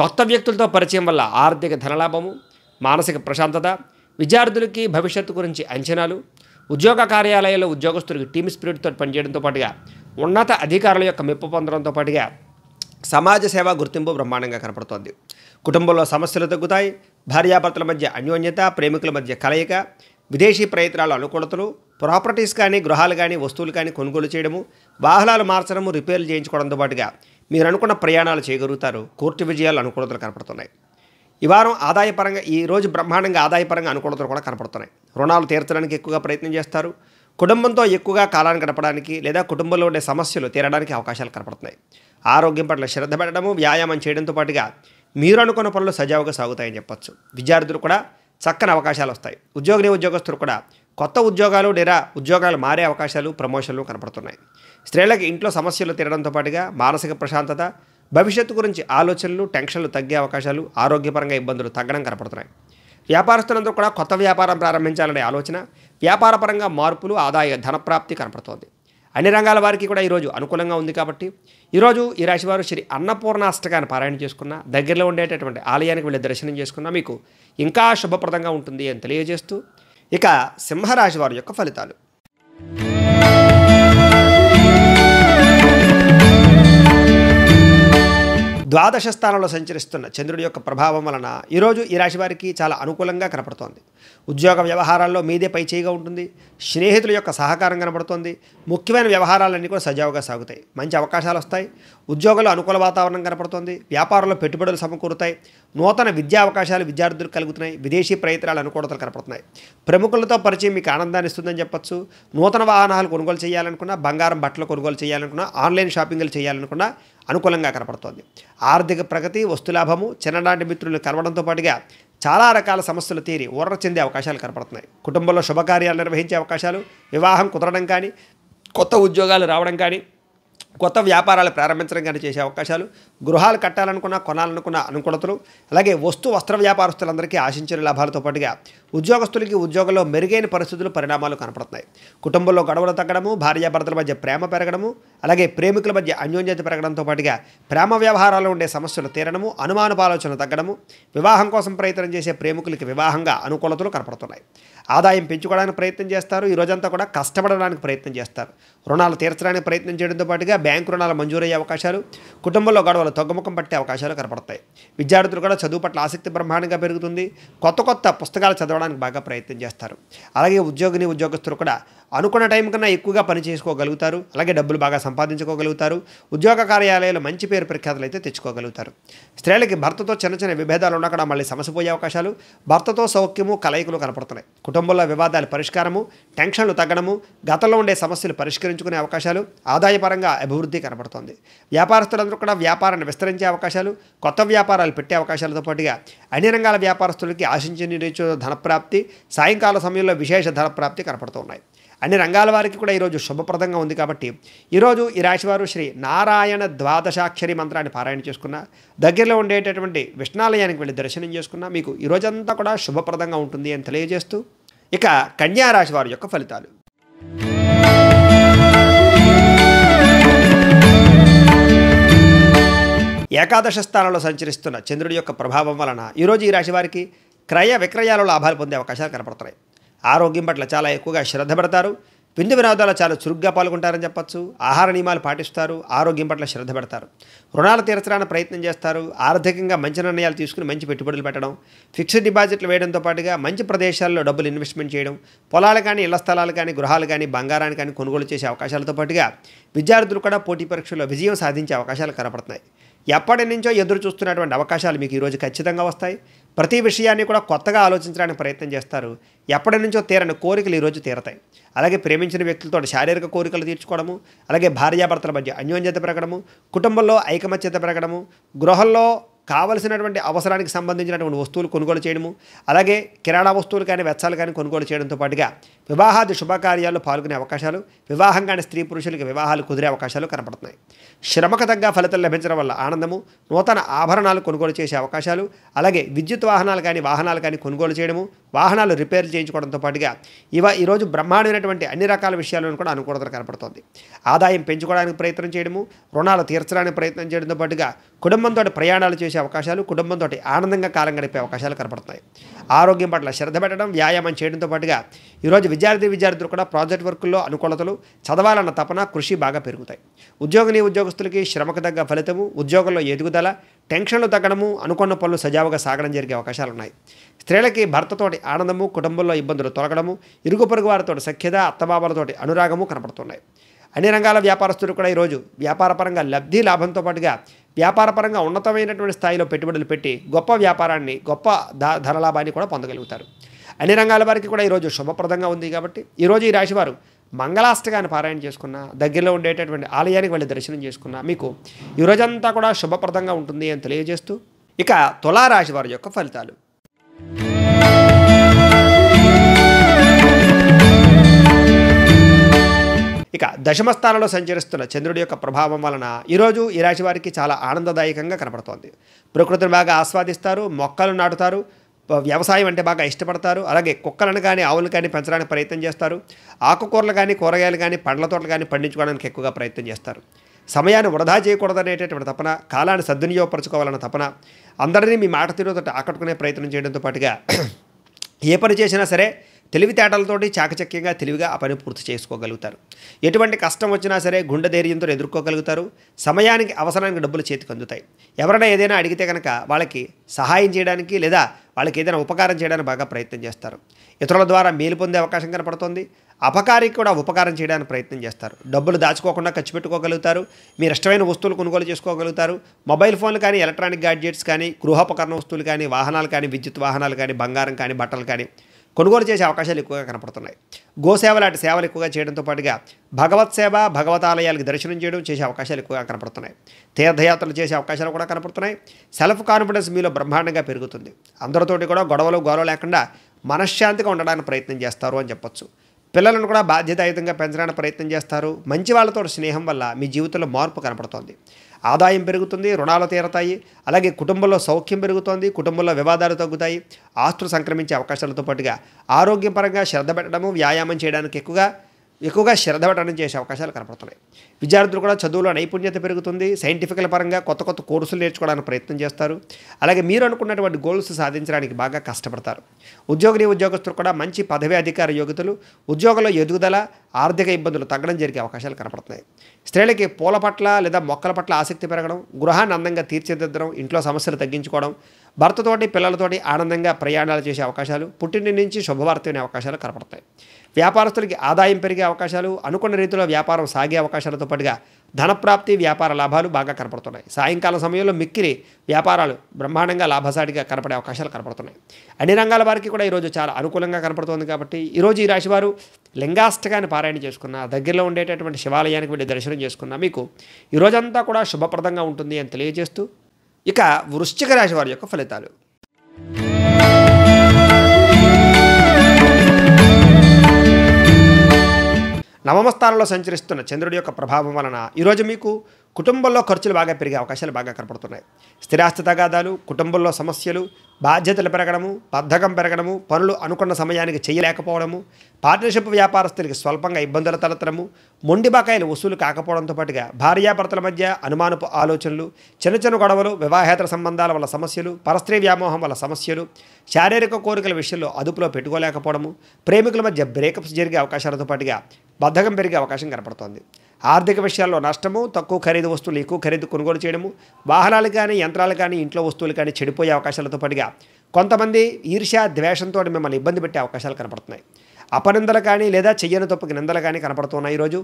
కొత్త వ్యక్తులతో పరిచయం వల్ల ఆర్థిక ధనలాభము మానసిక ప్రశాంతత విద్యార్థులకి భవిష్యత్తు గురించి అంచనాలు ఉద్యోగ కార్యాలయాల్లో ఉద్యోగస్తులకి టీమ్ స్పిరిట్తో పనిచేయడంతో పాటుగా ఉన్నత అధికారుల యొక్క మెప్పు పొందడంతో పాటుగా సమాజ సేవ గుర్తింపు బ్రహ్మాండంగా కనపడుతోంది కుటుంబంలో సమస్యలు తగ్గుతాయి భార్యాభర్తల మధ్య అన్యోన్యత ప్రేమికుల మధ్య కలయిక విదేశీ ప్రయత్నాల అనుకూలతలు ప్రాపర్టీస్ కానీ గృహాలు కానీ వస్తువులు కానీ కొనుగోలు చేయడము వాహనాలు మార్చడము రిపేర్లు చేయించుకోవడంతో పాటుగా మీరు అనుకున్న ప్రయాణాలు చేయగలుగుతారు కోర్టు విజయాలు అనుకూలతలు కనపడుతున్నాయి ఈ వారం ఆదాయపరంగా రోజు బ్రహ్మాండంగా ఆదాయపరంగా అనుకూలతలు కూడా కనపడుతున్నాయి రుణాలు తీర్చడానికి ఎక్కువగా ప్రయత్నం చేస్తారు కుటుంబంతో ఎక్కువగా కాలాన్ని గడపడానికి లేదా కుటుంబంలో ఉండే సమస్యలు తీరడానికి అవకాశాలు కనపడుతున్నాయి ఆరోగ్యం పట్ల శ్రద్ధ పెట్టడము వ్యాయామం చేయడంతో పాటుగా మీరు అనుకున్న పనులు సజావుగా సాగుతాయని చెప్పొచ్చు విద్యార్థులు కూడా చక్కని అవకాశాలు వస్తాయి ఉద్యోగ ఉద్యోగస్తులు కూడా కొత్త ఉద్యోగాలు లేదా ఉద్యోగాలు మారే అవకాశాలు ప్రమోషన్లు కనపడుతున్నాయి స్త్రీలకు ఇంట్లో సమస్యలు తీరడంతో పాటుగా మానసిక ప్రశాంతత భవిష్యత్తు గురించి ఆలోచనలు టెన్షన్లు తగ్గే అవకాశాలు ఆరోగ్యపరంగా ఇబ్బందులు తగ్గడం కనపడుతున్నాయి వ్యాపారస్తులందరూ కూడా కొత్త వ్యాపారం ప్రారంభించాలనే ఆలోచన వ్యాపారపరంగా మార్పులు ఆదాయ ధనప్రాప్తి కనపడుతోంది అన్ని రంగాల వారికి కూడా ఈరోజు అనుకూలంగా ఉంది కాబట్టి ఈరోజు ఈ రాశివారు శ్రీ అన్నపూర్ణాష్టకాన్ని పారాయణ చేసుకున్న దగ్గరలో ఉండేటటువంటి ఆలయానికి వెళ్ళి దర్శనం చేసుకున్న మీకు ఇంకా శుభప్రదంగా ఉంటుంది అని తెలియజేస్తూ ఇక సింహరాశి వారి యొక్క ఫలితాలు ద్వాదశ స్థానంలో సంచరిస్తున్న చంద్రుడి యొక్క ప్రభావం వలన ఈరోజు ఈ రాశి వారికి చాలా అనుకూలంగా కనపడుతోంది ఉద్యోగ వ్యవహారాల్లో మీదే పై చేయిగా ఉంటుంది స్నేహితుల యొక్క సహకారం కనపడుతోంది ముఖ్యమైన వ్యవహారాలన్నీ కూడా సజావుగా సాగుతాయి మంచి అవకాశాలు వస్తాయి ఉద్యోగంలో అనుకూల వాతావరణం కనపడుతోంది వ్యాపారంలో పెట్టుబడులు సమకూరుతాయి నూతన విద్యా అవకాశాలు విద్యార్థులకు కలుగుతున్నాయి విదేశీ ప్రయత్నాలు అనుకూలతలు కనపడుతున్నాయి ప్రముఖులతో పరిచయం మీకు ఆనందాన్ని ఇస్తుందని చెప్పొచ్చు నూతన వాహనాలు కొనుగోలు చేయాలనుకున్నా బంగారం బట్టలు కొనుగోలు చేయాలనుకున్నా ఆన్లైన్ షాపింగ్లు చేయాలనుకున్నా అనుకూలంగా కనపడుతోంది ఆర్థిక ప్రగతి వస్తులాభము చిన్ననాటి మిత్రులు కలవడంతో పాటుగా చాలా రకాల సమస్యలు తీరి ఊర్ర చెందే అవకాశాలు కనపడుతున్నాయి కుటుంబంలో శుభకార్యాలు నిర్వహించే అవకాశాలు వివాహం కుదరడం కానీ కొత్త ఉద్యోగాలు రావడం కానీ కొత్త వ్యాపారాలు ప్రారంభించడం కానీ చేసే అవకాశాలు గృహాలు కట్టాలనుకున్న కొనాలనుకున్న అనుకూలతలు అలాగే వస్తు వస్త్ర వ్యాపారస్తులందరికీ ఆశించిన లాభాలతో పాటుగా ఉద్యోగస్తులకి ఉద్యోగంలో మెరుగైన పరిస్థితులు పరిణామాలు కనపడుతున్నాయి కుటుంబంలో గొడవలు తగ్గడము భార్యాభర్తల మధ్య ప్రేమ పెరగడము అలాగే ప్రేమికుల మధ్య అన్యోన్యత పెరగడంతో పాటుగా ప్రేమ వ్యవహారాల్లో ఉండే సమస్యలు తీరడము అనుమానపాలోచన తగ్గడము వివాహం కోసం ప్రయత్నం చేసే ప్రేమికులకి వివాహంగా అనుకూలతలు కనపడుతున్నాయి ఆదాయం పెంచుకోవడానికి ప్రయత్నం చేస్తారు ఈ రోజంతా కూడా కష్టపడడానికి ప్రయత్నం చేస్తారు రుణాలు తీర్చడానికి ప్రయత్నం చేయడంతో పాటుగా బ్యాంకు రుణాలు మంజూరయ్యే అవకాశాలు కుటుంబంలో గొడవలు వాళ్ళు తగ్గుముఖం పట్టే అవకాశాలు కనపడతాయి విద్యార్థులు కూడా చదువు పట్ల ఆసక్తి బ్రహ్మాండంగా పెరుగుతుంది కొత్త కొత్త పుస్తకాలు చదవడానికి బాగా ప్రయత్నం చేస్తారు అలాగే ఉద్యోగిని ఉద్యోగస్తులు కూడా అనుకున్న టైం కన్నా ఎక్కువగా పని చేసుకోగలుగుతారు అలాగే డబ్బులు బాగా సంపాదించుకోగలుగుతారు ఉద్యోగ కార్యాలయాలు మంచి పేరు ప్రఖ్యాతులు అయితే తెచ్చుకోగలుగుతారు స్త్రీలకి భర్తతో చిన్న చిన్న విభేదాలు ఉండకుండా మళ్ళీ సమసిపోయే అవకాశాలు భర్తతో సౌఖ్యము కలయికలు కనపడుతున్నాయి కుటుంబంలో వివాదాలు పరిష్కారము టెన్షన్లు తగ్గడము గతంలో ఉండే సమస్యలు పరిష్కరించుకునే అవకాశాలు ఆదాయపరంగా అభివృద్ధి కనపడుతుంది వ్యాపారస్తులందరూ కూడా వ్యాపారాన్ని విస్తరించే అవకాశాలు కొత్త వ్యాపారాలు పెట్టే అవకాశాలతో పాటుగా అన్ని రంగాల వ్యాపారస్తులకి ఆశించిన ధనప్రాప్తి సాయంకాల సమయంలో విశేష ధనప్రాప్తి కనపడుతున్నాయి అన్ని రంగాల వారికి కూడా ఈరోజు శుభప్రదంగా ఉంది కాబట్టి ఈరోజు ఈ రాశివారు శ్రీ నారాయణ ద్వాదశాక్షరి మంత్రాన్ని పారాయణ చేసుకున్న దగ్గరలో ఉండేటటువంటి విష్ణాలయానికి వెళ్ళి దర్శనం చేసుకున్న మీకు ఈరోజంతా కూడా శుభప్రదంగా ఉంటుంది అని తెలియజేస్తూ ఇక కన్యా రాశి వారి యొక్క ఫలితాలు ఏకాదశ స్థానంలో సంచరిస్తున్న చంద్రుడి యొక్క ప్రభావం వలన ఈరోజు ఈ రాశి వారికి క్రయ విక్రయాల లాభాలు పొందే అవకాశాలు కనపడతాయి ఆరోగ్యం పట్ల చాలా ఎక్కువగా శ్రద్ధ పెడతారు విందు వినోదాలు చాలా చురుగ్గా పాల్గొంటారని చెప్పచ్చు ఆహార నియమాలు పాటిస్తారు ఆరోగ్యం పట్ల శ్రద్ధ పెడతారు రుణాలు తీర్చడానికి ప్రయత్నం చేస్తారు ఆర్థికంగా మంచి నిర్ణయాలు తీసుకుని మంచి పెట్టుబడులు పెట్టడం ఫిక్స్డ్ డిపాజిట్లు వేయడంతో పాటుగా మంచి ప్రదేశాల్లో డబ్బులు ఇన్వెస్ట్మెంట్ చేయడం పొలాలు కానీ ఇళ్ల స్థలాలు కానీ గృహాలు కానీ బంగారాన్ని కానీ కొనుగోలు చేసే అవకాశాలతో పాటుగా విద్యార్థులు కూడా పోటీ పరీక్షల్లో విజయం సాధించే అవకాశాలు కనపడుతున్నాయి ఎప్పటి నుంచో ఎదురు చూస్తున్నటువంటి అవకాశాలు మీకు ఈరోజు ఖచ్చితంగా వస్తాయి ప్రతి విషయాన్ని కూడా కొత్తగా ఆలోచించడానికి ప్రయత్నం చేస్తారు ఎప్పటి నుంచో తీరని కోరికలు ఈరోజు తీరతాయి అలాగే ప్రేమించిన వ్యక్తులతో శారీరక కోరికలు తీర్చుకోవడము అలాగే భార్యాభర్తల మధ్య అన్యోన్యత పెరగడము కుటుంబంలో ఐకమత్యత పెరగడము గృహంలో కావలసినటువంటి అవసరానికి సంబంధించినటువంటి వస్తువులు కొనుగోలు చేయడము అలాగే కిరాణా వస్తువులు కానీ వెచ్చాలు కానీ కొనుగోలు చేయడంతో పాటుగా వివాహాది శుభకార్యాల్లో పాల్గొనే అవకాశాలు వివాహం కానీ స్త్రీ పురుషులకి వివాహాలు కుదిరే అవకాశాలు కనపడుతున్నాయి శ్రమకు తగ్గ ఫలితం లభించడం వల్ల ఆనందము నూతన ఆభరణాలు కొనుగోలు చేసే అవకాశాలు అలాగే విద్యుత్ వాహనాలు కానీ వాహనాలు కానీ కొనుగోలు చేయడము వాహనాలు రిపేర్లు చేయించుకోవడంతో పాటుగా ఇవ ఈరోజు బ్రహ్మాండమైనటువంటి అన్ని రకాల విషయాలను కూడా అనుకూలత కనపడుతోంది ఆదాయం పెంచుకోవడానికి ప్రయత్నం చేయడము రుణాలు తీర్చడానికి ప్రయత్నం చేయడంతో పాటుగా కుటుంబంతో ప్రయాణాలు చేసే అవకాశాలు కుటుంబంతో ఆనందంగా కాలం గడిపే అవకాశాలు కనపడుతున్నాయి ఆరోగ్యం పట్ల శ్రద్ధ పెట్టడం వ్యాయామం చేయడంతో పాటుగా ఈరోజు విద్యార్థి విద్యార్థులు కూడా ప్రాజెక్ట్ వర్కుల్లో అనుకూలతలు చదవాలన్న తపన కృషి బాగా పెరుగుతాయి ఉద్యోగిని ఉద్యోగస్తులకి శ్రమకు తగ్గ ఫలితము ఉద్యోగంలో ఎదుగుదల టెన్షన్లు తగ్గడము అనుకున్న పనులు సజావుగా సాగడం జరిగే అవకాశాలు ఉన్నాయి స్త్రీలకి భర్తతోటి ఆనందము కుటుంబంలో ఇబ్బందులు తొలగడము ఇరుగు పొరుగు వారితో సఖ్యత అత్తబాబలతోటి అనురాగము కనపడుతున్నాయి అన్ని రంగాల వ్యాపారస్తులు కూడా ఈరోజు వ్యాపారపరంగా లబ్ధి లాభంతో పాటుగా వ్యాపారపరంగా ఉన్నతమైనటువంటి స్థాయిలో పెట్టుబడులు పెట్టి గొప్ప వ్యాపారాన్ని గొప్ప ధనలాభాన్ని కూడా పొందగలుగుతారు అన్ని రంగాల వారికి కూడా ఈరోజు శుభప్రదంగా ఉంది కాబట్టి ఈరోజు ఈ రాశివారు మంగళాష్టకాన్ని పారాయణ చేసుకున్న దగ్గరలో ఉండేటటువంటి ఆలయానికి వెళ్ళి దర్శనం చేసుకున్న మీకు ఈరోజంతా కూడా శుభప్రదంగా ఉంటుంది అని తెలియజేస్తూ ఇక తులారాశి వారి యొక్క ఫలితాలు ఇక దశమ స్థానంలో సంచరిస్తున్న చంద్రుడి యొక్క ప్రభావం వలన ఈరోజు ఈ రాశి వారికి చాలా ఆనందదాయకంగా కనపడుతోంది ప్రకృతిని బాగా ఆస్వాదిస్తారు మొక్కలు నాటుతారు వ్యవసాయం అంటే బాగా ఇష్టపడతారు అలాగే కుక్కలను కానీ ఆవులు కానీ పెంచడానికి ప్రయత్నం చేస్తారు ఆకుకూరలు కానీ కూరగాయలు కానీ పండ్ల తోటలు కానీ పండించుకోవడానికి ఎక్కువగా ప్రయత్నం చేస్తారు సమయాన్ని వృధా చేయకూడదనేటటువంటి తపన కాలాన్ని సద్వినియోగపరచుకోవాలన్న తపన అందరినీ మీ మాట తీరుతో ఆకట్టుకునే ప్రయత్నం చేయడంతో పాటుగా ఏ పని చేసినా సరే తెలివితేటలతోటి చాకచక్యంగా తెలివిగా ఆ పని పూర్తి చేసుకోగలుగుతారు ఎటువంటి కష్టం వచ్చినా సరే గుండె ధైర్యంతో ఎదుర్కోగలుగుతారు సమయానికి అవసరానికి డబ్బులు చేతికి అందుతాయి ఎవరైనా ఏదైనా అడిగితే కనుక వాళ్ళకి సహాయం చేయడానికి లేదా వాళ్ళకి ఏదైనా ఉపకారం చేయడానికి బాగా ప్రయత్నం చేస్తారు ఇతరుల ద్వారా మేలు పొందే అవకాశం కనపడుతుంది అపకారికి కూడా ఉపకారం చేయడానికి ప్రయత్నం చేస్తారు డబ్బులు దాచుకోకుండా ఖర్చు పెట్టుకోగలుగుతారు మీరు ఇష్టమైన వస్తువులు కొనుగోలు చేసుకోగలుగుతారు మొబైల్ ఫోన్లు కానీ ఎలక్ట్రానిక్ గాడ్జెట్స్ కానీ గృహోపకరణ వస్తువులు కానీ వాహనాలు కానీ విద్యుత్ వాహనాలు కానీ బంగారం కానీ బట్టలు కానీ కొనుగోలు చేసే అవకాశాలు ఎక్కువగా కనపడుతున్నాయి గోసేవ లాంటి సేవలు ఎక్కువగా చేయడంతో పాటుగా భగవత్ సేవ భగవతాలయాలకు దర్శనం చేయడం చేసే అవకాశాలు ఎక్కువగా కనపడుతున్నాయి తీర్థయాత్రలు చేసే అవకాశాలు కూడా కనపడుతున్నాయి సెల్ఫ్ కాన్ఫిడెన్స్ మీలో బ్రహ్మాండంగా పెరుగుతుంది అందరితోటి కూడా గొడవలు గొడవ లేకుండా మనశ్శాంతిగా ఉండడానికి ప్రయత్నం చేస్తారు అని చెప్పొచ్చు పిల్లలను కూడా బాధ్యతాయుతంగా పెంచడానికి ప్రయత్నం చేస్తారు మంచి వాళ్ళతో స్నేహం వల్ల మీ జీవితంలో మార్పు కనపడుతోంది ఆదాయం పెరుగుతుంది రుణాలు తీరతాయి అలాగే కుటుంబంలో సౌఖ్యం పెరుగుతోంది కుటుంబంలో వివాదాలు తగ్గుతాయి ఆస్తులు సంక్రమించే అవకాశాలతో పాటుగా ఆరోగ్యపరంగా శ్రద్ధ పెట్టడము వ్యాయామం చేయడానికి ఎక్కువగా ఎక్కువగా శ్రద్ధపడడం చేసే అవకాశాలు కనపడుతున్నాయి విద్యార్థులు కూడా చదువులో నైపుణ్యత పెరుగుతుంది సైంటిఫికల్ పరంగా కొత్త కొత్త కోర్సులు నేర్చుకోవడానికి ప్రయత్నం చేస్తారు అలాగే మీరు అనుకున్నటువంటి గోల్స్ సాధించడానికి బాగా కష్టపడతారు ఉద్యోగ ఉద్యోగస్తులు కూడా మంచి పదవి అధికార యోగ్యతలు ఉద్యోగంలో ఎదుగుదల ఆర్థిక ఇబ్బందులు తగ్గడం జరిగే అవకాశాలు కనపడుతున్నాయి స్త్రీలకి పూల పట్ల లేదా మొక్కల పట్ల ఆసక్తి పెరగడం గృహాన్ని అందంగా తీర్చిదిద్దడం ఇంట్లో సమస్యలు తగ్గించుకోవడం భర్తతోటి పిల్లలతోటి ఆనందంగా ప్రయాణాలు చేసే అవకాశాలు పుట్టిన నుంచి శుభవార్త అవకాశాలు కనపడతాయి వ్యాపారస్తులకి ఆదాయం పెరిగే అవకాశాలు అనుకున్న రీతిలో వ్యాపారం సాగే అవకాశాలతో పాటుగా ధనప్రాప్తి వ్యాపార లాభాలు బాగా కనపడుతున్నాయి సాయంకాలం సమయంలో మిక్కిరి వ్యాపారాలు బ్రహ్మాండంగా లాభసాటిగా కనపడే అవకాశాలు కనపడుతున్నాయి అన్ని రంగాల వారికి కూడా ఈరోజు చాలా అనుకూలంగా కనపడుతుంది కాబట్టి ఈరోజు ఈ రాశివారు లింగాష్టకాన్ని పారాయణ చేసుకున్న దగ్గరలో ఉండేటటువంటి శివాలయానికి వెళ్ళి దర్శనం చేసుకున్న మీకు ఈరోజంతా కూడా శుభప్రదంగా ఉంటుంది అని తెలియజేస్తూ ఇక వృశ్చిక రాశి వారి యొక్క ఫలితాలు నవమ స్థానంలో సంచరిస్తున్న చంద్రుడి యొక్క ప్రభావం వలన ఈరోజు మీకు కుటుంబంలో ఖర్చులు బాగా పెరిగే అవకాశాలు బాగా కనపడుతున్నాయి స్థిరాస్తి తగాదాలు కుటుంబంలో సమస్యలు బాధ్యతలు పెరగడము బద్ధకం పెరగడము పనులు అనుకున్న సమయానికి చేయలేకపోవడము పార్ట్నర్షిప్ వ్యాపారస్తులకి స్వల్పంగా ఇబ్బందులు తలెత్తడము మొండి బకాయిలు వసూలు కాకపోవడంతో పాటుగా భార్యాభర్తల మధ్య అనుమానపు ఆలోచనలు చిన్న చిన్న గొడవలు వివాహేతర సంబంధాల వల్ల సమస్యలు పరస్త్రీ వ్యామోహం వల్ల సమస్యలు శారీరక కోరికల విషయంలో అదుపులో పెట్టుకోలేకపోవడము ప్రేమికుల మధ్య బ్రేకప్స్ జరిగే అవకాశాలతో పాటుగా బద్ధకం పెరిగే అవకాశం కనపడుతోంది ఆర్థిక విషయాల్లో నష్టము తక్కువ ఖరీదు వస్తువులు ఎక్కువ ఖరీదు కొనుగోలు చేయడము వాహనాలు కానీ యంత్రాలు కానీ ఇంట్లో వస్తువులు కానీ చెడిపోయే అవకాశాలతో పాటుగా కొంతమంది ఈర్ష్య ద్వేషంతో మిమ్మల్ని ఇబ్బంది పెట్టే అవకాశాలు కనపడుతున్నాయి అపనిందలు కానీ లేదా చెయ్యని తప్పుకి నిందలు కానీ కనపడుతున్నాయి ఈరోజు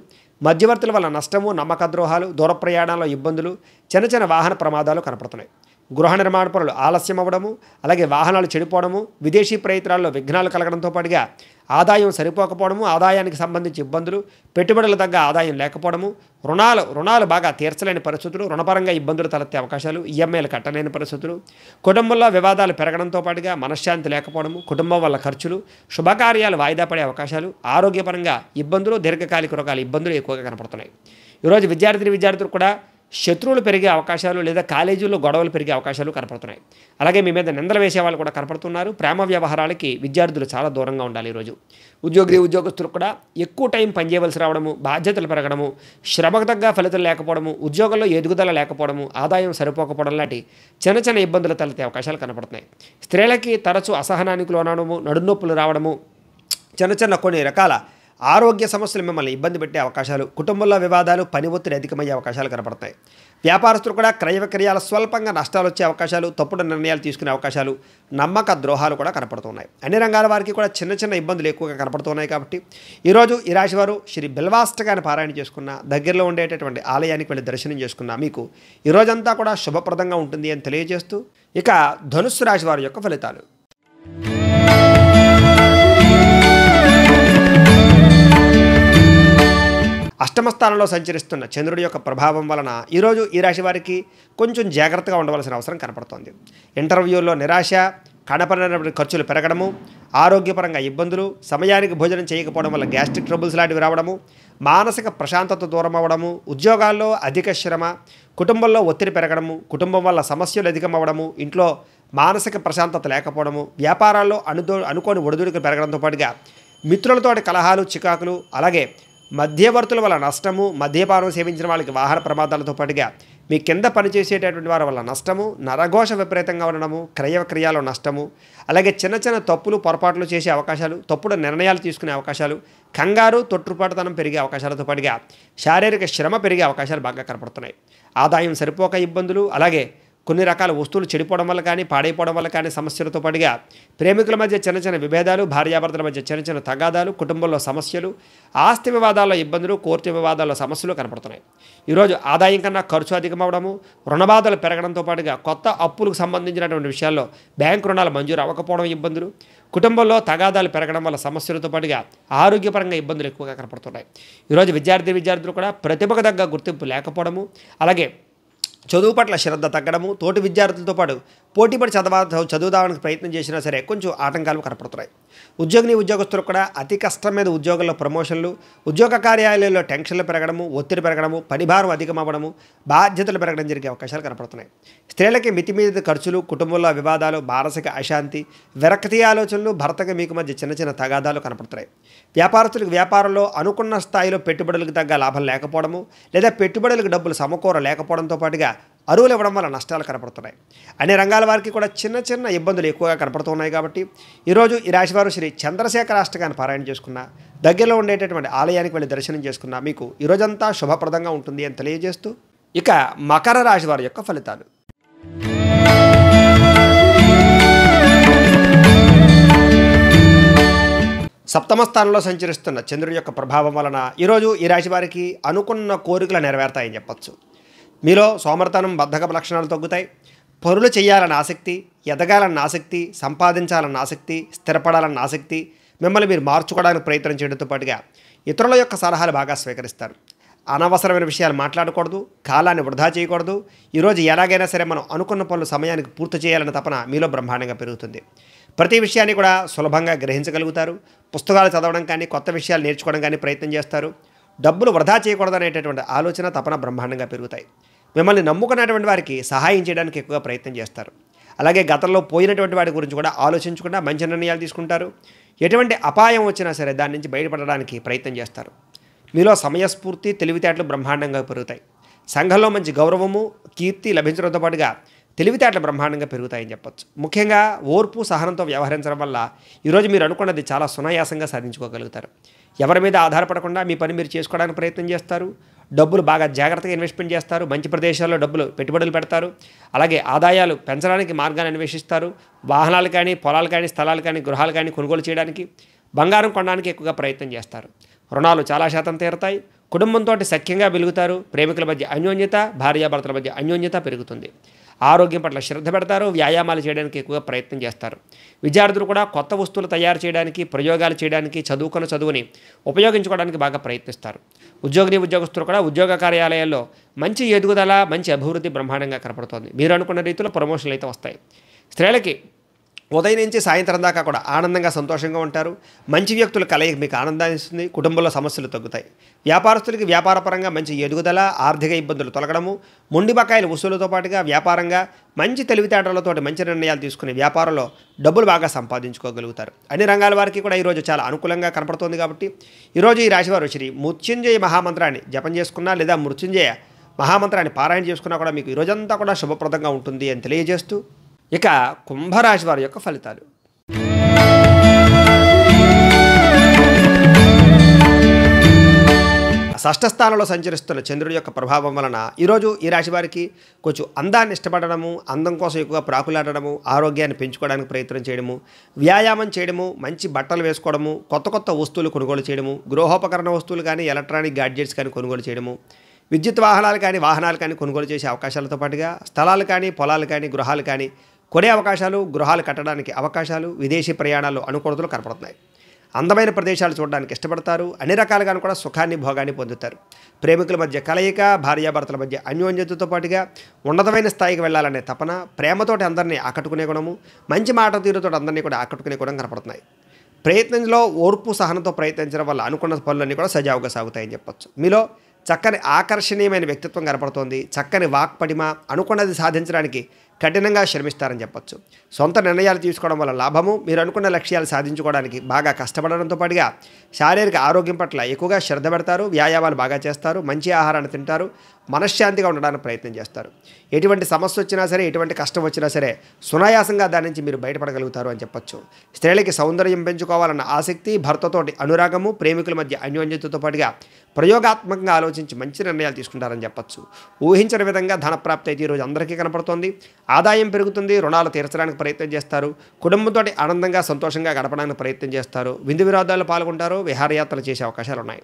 మధ్యవర్తుల వల్ల నష్టము నమ్మక ద్రోహాలు దూర ప్రయాణాల్లో ఇబ్బందులు చిన్న చిన్న వాహన ప్రమాదాలు కనపడుతున్నాయి గృహ నిర్మాణ పనులు ఆలస్యం అవ్వడము అలాగే వాహనాలు చెడిపోవడము విదేశీ ప్రయత్నాల్లో విఘ్నాలు కలగడంతో పాటుగా ఆదాయం సరిపోకపోవడము ఆదాయానికి సంబంధించి ఇబ్బందులు పెట్టుబడుల తగ్గ ఆదాయం లేకపోవడము రుణాలు రుణాలు బాగా తీర్చలేని పరిస్థితులు రుణపరంగా ఇబ్బందులు తలెత్తే అవకాశాలు ఈఎంఐలు కట్టలేని పరిస్థితులు కుటుంబంలో వివాదాలు పెరగడంతో పాటుగా మనశ్శాంతి లేకపోవడము కుటుంబం వల్ల ఖర్చులు శుభకార్యాలు వాయిదా పడే అవకాశాలు ఆరోగ్యపరంగా ఇబ్బందులు దీర్ఘకాలిక రోగాలు ఇబ్బందులు ఎక్కువగా కనపడుతున్నాయి ఈరోజు విద్యార్థిని విద్యార్థులు కూడా శత్రువులు పెరిగే అవకాశాలు లేదా కాలేజీల్లో గొడవలు పెరిగే అవకాశాలు కనపడుతున్నాయి అలాగే మీ మీద నిందలు వేసేవాళ్ళు కూడా కనపడుతున్నారు ప్రేమ వ్యవహారాలకి విద్యార్థులు చాలా దూరంగా ఉండాలి ఈరోజు ఉద్యోగి ఉద్యోగస్తులు కూడా ఎక్కువ టైం పనిచేయవలసి రావడము బాధ్యతలు పెరగడము శ్రమకు తగ్గ ఫలితం లేకపోవడము ఉద్యోగంలో ఎదుగుదల లేకపోవడము ఆదాయం సరిపోకపోవడం లాంటి చిన్న చిన్న ఇబ్బందులు తలెత్తే అవకాశాలు కనపడుతున్నాయి స్త్రీలకి తరచూ అసహనానికి లోనడము నడునొప్పులు రావడము చిన్న చిన్న కొన్ని రకాల ఆరోగ్య సమస్యలు మిమ్మల్ని ఇబ్బంది పెట్టే అవకాశాలు కుటుంబంలో వివాదాలు పని ఒత్తిడి అధికమయ్యే అవకాశాలు కనపడతాయి వ్యాపారస్తులు కూడా క్రయ విక్రయాల స్వల్పంగా నష్టాలు వచ్చే అవకాశాలు తప్పుడు నిర్ణయాలు తీసుకునే అవకాశాలు నమ్మక ద్రోహాలు కూడా కనపడుతున్నాయి అన్ని రంగాల వారికి కూడా చిన్న చిన్న ఇబ్బందులు ఎక్కువగా కనపడుతున్నాయి కాబట్టి ఈరోజు ఈ రాశి వారు శ్రీ బిల్వాష్టకాన్ని పారాయణ చేసుకున్న దగ్గరలో ఉండేటటువంటి ఆలయానికి వెళ్ళి దర్శనం చేసుకున్న మీకు ఈరోజంతా కూడా శుభప్రదంగా ఉంటుంది అని తెలియజేస్తూ ఇక ధనుస్సు రాశి వారి యొక్క ఫలితాలు అష్టమ స్థానంలో సంచరిస్తున్న చంద్రుడి యొక్క ప్రభావం వలన ఈరోజు ఈ రాశి వారికి కొంచెం జాగ్రత్తగా ఉండవలసిన అవసరం కనపడుతోంది ఇంటర్వ్యూల్లో నిరాశ కనపడినటువంటి ఖర్చులు పెరగడము ఆరోగ్యపరంగా ఇబ్బందులు సమయానికి భోజనం చేయకపోవడం వల్ల గ్యాస్ట్రిక్ ట్రబుల్స్ లాంటివి రావడము మానసిక ప్రశాంతత దూరం అవ్వడము ఉద్యోగాల్లో అధిక శ్రమ కుటుంబంలో ఒత్తిడి పెరగడము కుటుంబం వల్ల సమస్యలు అధికమవ్వడము ఇంట్లో మానసిక ప్రశాంతత లేకపోవడము వ్యాపారాల్లో అనుదో అనుకోని ఒడిదుడుకులు పెరగడంతో పాటుగా మిత్రులతోటి కలహాలు చికాకులు అలాగే మధ్యవర్తుల వల్ల నష్టము మద్యపానం సేవించిన వాళ్ళకి వాహన ప్రమాదాలతో పాటుగా మీ కింద పనిచేసేటటువంటి వారి వల్ల నష్టము నరఘోష విపరీతంగా ఉండడము క్రయక్రియాలో నష్టము అలాగే చిన్న చిన్న తప్పులు పొరపాట్లు చేసే అవకాశాలు తప్పుడు నిర్ణయాలు తీసుకునే అవకాశాలు కంగారు తొట్టుపాటుతనం పెరిగే అవకాశాలతో పాటుగా శారీరక శ్రమ పెరిగే అవకాశాలు బాగా కనపడుతున్నాయి ఆదాయం సరిపోక ఇబ్బందులు అలాగే కొన్ని రకాల వస్తువులు చెడిపోవడం వల్ల కానీ పాడైపోవడం వల్ల కానీ సమస్యలతో పాటుగా ప్రేమికుల మధ్య చిన్న చిన్న విభేదాలు భార్యాభర్తల మధ్య చిన్న చిన్న తగాదాలు కుటుంబంలో సమస్యలు ఆస్తి వివాదాల్లో ఇబ్బందులు కోర్టు వివాదాల్లో సమస్యలు కనపడుతున్నాయి ఈరోజు ఆదాయం కన్నా ఖర్చు అధికమవడము రుణబాధలు పెరగడంతో పాటుగా కొత్త అప్పులకు సంబంధించినటువంటి విషయాల్లో బ్యాంకు రుణాలు మంజూరు అవ్వకపోవడం ఇబ్బందులు కుటుంబంలో తగాదాలు పెరగడం వల్ల సమస్యలతో పాటుగా ఆరోగ్యపరంగా ఇబ్బందులు ఎక్కువగా కనపడుతున్నాయి ఈరోజు విద్యార్థి విద్యార్థులు కూడా ప్రతిభకు తగ్గ గుర్తింపు లేకపోవడము అలాగే చదువు పట్ల శ్రద్ధ తగ్గడము తోటి విద్యార్థులతో పాటు పోటీపడి చదవ చదువుదామని ప్రయత్నం చేసినా సరే కొంచెం ఆటంకాలు కనపడుతున్నాయి ఉద్యోగిని ఉద్యోగస్తులు కూడా అతి కష్టం మీద ఉద్యోగంలో ప్రమోషన్లు ఉద్యోగ కార్యాలయాల్లో టెన్షన్లు పెరగడము ఒత్తిడి పెరగడము పనిభారం అధికమవ్వడము బాధ్యతలు పెరగడం జరిగే అవకాశాలు కనపడుతున్నాయి స్త్రీలకి మీద ఖర్చులు కుటుంబంలో వివాదాలు మానసిక అశాంతి విరక్తి ఆలోచనలు భర్తకి మీకు మధ్య చిన్న చిన్న తగాదాలు కనపడుతున్నాయి వ్యాపారస్తులకు వ్యాపారంలో అనుకున్న స్థాయిలో పెట్టుబడులకు తగ్గ లాభం లేకపోవడము లేదా పెట్టుబడులకు డబ్బులు సమకూర లేకపోవడంతో పాటుగా అరువులు ఇవ్వడం వల్ల నష్టాలు కనపడుతున్నాయి అన్ని రంగాల వారికి కూడా చిన్న చిన్న ఇబ్బందులు ఎక్కువగా కనపడుతున్నాయి కాబట్టి ఈరోజు ఈ రాశివారు శ్రీ చంద్రశేఖర అష్టకాన్ని పారాయణ చేసుకున్న దగ్గరలో ఉండేటటువంటి ఆలయానికి వెళ్ళి దర్శనం చేసుకున్న మీకు ఈరోజంతా శుభప్రదంగా ఉంటుంది అని తెలియజేస్తూ ఇక మకర రాశివారి యొక్క ఫలితాలు సప్తమ స్థానంలో సంచరిస్తున్న చంద్రుడి యొక్క ప్రభావం వలన ఈరోజు ఈ రాశి వారికి అనుకున్న కోరికలు నెరవేరుతాయని చెప్పచ్చు మీలో సోమర్తనం బద్ధక లక్షణాలు తగ్గుతాయి పరులు చేయాలన్న ఆసక్తి ఎదగాలన్న ఆసక్తి సంపాదించాలన్న ఆసక్తి స్థిరపడాలన్న ఆసక్తి మిమ్మల్ని మీరు మార్చుకోవడానికి ప్రయత్నం చేయడంతో పాటుగా ఇతరుల యొక్క సలహాలు బాగా స్వీకరిస్తారు అనవసరమైన విషయాలు మాట్లాడకూడదు కాలాన్ని వృధా చేయకూడదు ఈరోజు ఎలాగైనా సరే మనం అనుకున్న పనులు సమయానికి పూర్తి చేయాలన్న తపన మీలో బ్రహ్మాండంగా పెరుగుతుంది ప్రతి విషయాన్ని కూడా సులభంగా గ్రహించగలుగుతారు పుస్తకాలు చదవడం కానీ కొత్త విషయాలు నేర్చుకోవడం కానీ ప్రయత్నం చేస్తారు డబ్బులు వృధా చేయకూడదు అనేటటువంటి ఆలోచన తపన బ్రహ్మాండంగా పెరుగుతాయి మిమ్మల్ని నమ్ముకున్నటువంటి వారికి సహాయం చేయడానికి ఎక్కువగా ప్రయత్నం చేస్తారు అలాగే గతంలో పోయినటువంటి వాటి గురించి కూడా ఆలోచించకుండా మంచి నిర్ణయాలు తీసుకుంటారు ఎటువంటి అపాయం వచ్చినా సరే దాని నుంచి బయటపడడానికి ప్రయత్నం చేస్తారు మీలో సమయస్ఫూర్తి తెలివితేటలు బ్రహ్మాండంగా పెరుగుతాయి సంఘంలో మంచి గౌరవము కీర్తి లభించడంతో పాటుగా తెలివితేటలు బ్రహ్మాండంగా పెరుగుతాయని చెప్పొచ్చు ముఖ్యంగా ఓర్పు సహనంతో వ్యవహరించడం వల్ల ఈరోజు మీరు అనుకున్నది చాలా సునాయాసంగా సాధించుకోగలుగుతారు ఎవరి మీద ఆధారపడకుండా మీ పని మీరు చేసుకోవడానికి ప్రయత్నం చేస్తారు డబ్బులు బాగా జాగ్రత్తగా ఇన్వెస్ట్మెంట్ చేస్తారు మంచి ప్రదేశాల్లో డబ్బులు పెట్టుబడులు పెడతారు అలాగే ఆదాయాలు పెంచడానికి మార్గాన్ని అన్వేషిస్తారు వాహనాలు కానీ పొలాలు కానీ స్థలాలు కానీ గృహాలు కానీ కొనుగోలు చేయడానికి బంగారం కొనడానికి ఎక్కువగా ప్రయత్నం చేస్తారు రుణాలు చాలా శాతం తీరతాయి కుటుంబంతో సఖ్యంగా వెలుగుతారు ప్రేమికుల మధ్య అన్యోన్యత భార్యాభర్తల మధ్య అన్యోన్యత పెరుగుతుంది ఆరోగ్యం పట్ల శ్రద్ధ పెడతారు వ్యాయామాలు చేయడానికి ఎక్కువగా ప్రయత్నం చేస్తారు విద్యార్థులు కూడా కొత్త వస్తువులు తయారు చేయడానికి ప్రయోగాలు చేయడానికి చదువుకున్న చదువుని ఉపయోగించుకోవడానికి బాగా ప్రయత్నిస్తారు ఉద్యోగిని ఉద్యోగస్తులు కూడా ఉద్యోగ కార్యాలయాల్లో మంచి ఎదుగుదల మంచి అభివృద్ధి బ్రహ్మాండంగా కనపడుతోంది మీరు అనుకున్న రీతిలో ప్రమోషన్లు అయితే వస్తాయి స్త్రీలకి ఉదయం నుంచి సాయంత్రం దాకా కూడా ఆనందంగా సంతోషంగా ఉంటారు మంచి వ్యక్తుల కలయిక మీకు ఆనందాన్ని ఇస్తుంది కుటుంబంలో సమస్యలు తగ్గుతాయి వ్యాపారస్తులకి వ్యాపారపరంగా మంచి ఎదుగుదల ఆర్థిక ఇబ్బందులు తొలగడము మొండి బకాయిల వసూలుతో పాటుగా వ్యాపారంగా మంచి తెలివితేటలతో మంచి నిర్ణయాలు తీసుకుని వ్యాపారంలో డబ్బులు బాగా సంపాదించుకోగలుగుతారు అన్ని రంగాల వారికి కూడా ఈరోజు చాలా అనుకూలంగా కనపడుతోంది కాబట్టి ఈరోజు ఈ రాశివారు శ్రీ మృత్యుంజయ మహామంత్రాన్ని జపం చేసుకున్నా లేదా మృత్యుంజయ మహామంత్రాన్ని పారాయణ చేసుకున్నా కూడా మీకు ఈరోజంతా కూడా శుభప్రదంగా ఉంటుంది అని తెలియజేస్తూ ఇక కుంభరాశి వారి యొక్క ఫలితాలు షష్ఠస్థానంలో సంచరిస్తున్న చంద్రుడి యొక్క ప్రభావం వలన ఈరోజు ఈ రాశి వారికి కొంచెం అందాన్ని ఇష్టపడడము అందం కోసం ఎక్కువగా ప్రాకులాడము ఆరోగ్యాన్ని పెంచుకోవడానికి ప్రయత్నం చేయడము వ్యాయామం చేయడము మంచి బట్టలు వేసుకోవడము కొత్త కొత్త వస్తువులు కొనుగోలు చేయడము గృహోపకరణ వస్తువులు కానీ ఎలక్ట్రానిక్ గాడ్జెట్స్ కానీ కొనుగోలు చేయడము విద్యుత్ వాహనాలు కానీ వాహనాలు కానీ కొనుగోలు చేసే అవకాశాలతో పాటుగా స్థలాలు కానీ పొలాలు కానీ గృహాలు కానీ కొనే అవకాశాలు గృహాలు కట్టడానికి అవకాశాలు విదేశీ ప్రయాణాలు అనుకూలతలు కనపడుతున్నాయి అందమైన ప్రదేశాలు చూడడానికి ఇష్టపడతారు అన్ని రకాలుగాను కూడా సుఖాన్ని భోగాన్ని పొందుతారు ప్రేమికుల మధ్య కలయిక భార్యాభర్తల మధ్య అన్యోన్యతతో పాటుగా ఉన్నతమైన స్థాయికి వెళ్ళాలనే తపన ప్రేమతోటి అందరినీ ఆకట్టుకునే గుణము మంచి మాట తీరుతో అందరినీ కూడా ఆకట్టుకునే గుణం కనపడుతున్నాయి ప్రయత్నంలో ఓర్పు సహనంతో ప్రయత్నించడం వల్ల అనుకున్న పనులన్నీ కూడా సజావుగా సాగుతాయని చెప్పచ్చు మీలో చక్కని ఆకర్షణీయమైన వ్యక్తిత్వం కనపడుతోంది చక్కని వాక్పడిమ అనుకున్నది సాధించడానికి కఠినంగా శ్రమిస్తారని చెప్పచ్చు సొంత నిర్ణయాలు తీసుకోవడం వల్ల లాభము మీరు అనుకున్న లక్ష్యాలు సాధించుకోవడానికి బాగా కష్టపడడంతో పాటుగా శారీరక ఆరోగ్యం పట్ల ఎక్కువగా శ్రద్ధ పెడతారు వ్యాయామాలు బాగా చేస్తారు మంచి ఆహారాన్ని తింటారు మనశ్శాంతిగా ఉండడానికి ప్రయత్నం చేస్తారు ఎటువంటి సమస్య వచ్చినా సరే ఎటువంటి కష్టం వచ్చినా సరే సునాయాసంగా దాని నుంచి మీరు బయటపడగలుగుతారు అని చెప్పొచ్చు స్త్రీలకి సౌందర్యం పెంచుకోవాలన్న ఆసక్తి భర్తతోటి అనురాగము ప్రేమికుల మధ్య అన్యోన్యతతో పాటుగా ప్రయోగాత్మకంగా ఆలోచించి మంచి నిర్ణయాలు తీసుకుంటారని చెప్పచ్చు ఊహించిన విధంగా ధనప్రాప్తి అయితే ఈరోజు అందరికీ కనపడుతోంది ఆదాయం పెరుగుతుంది రుణాలు తీర్చడానికి ప్రయత్నం చేస్తారు కుటుంబంతో ఆనందంగా సంతోషంగా గడపడానికి ప్రయత్నం చేస్తారు విందు విరోధాలు పాల్గొంటారు విహారయాత్రలు చేసే అవకాశాలు ఉన్నాయి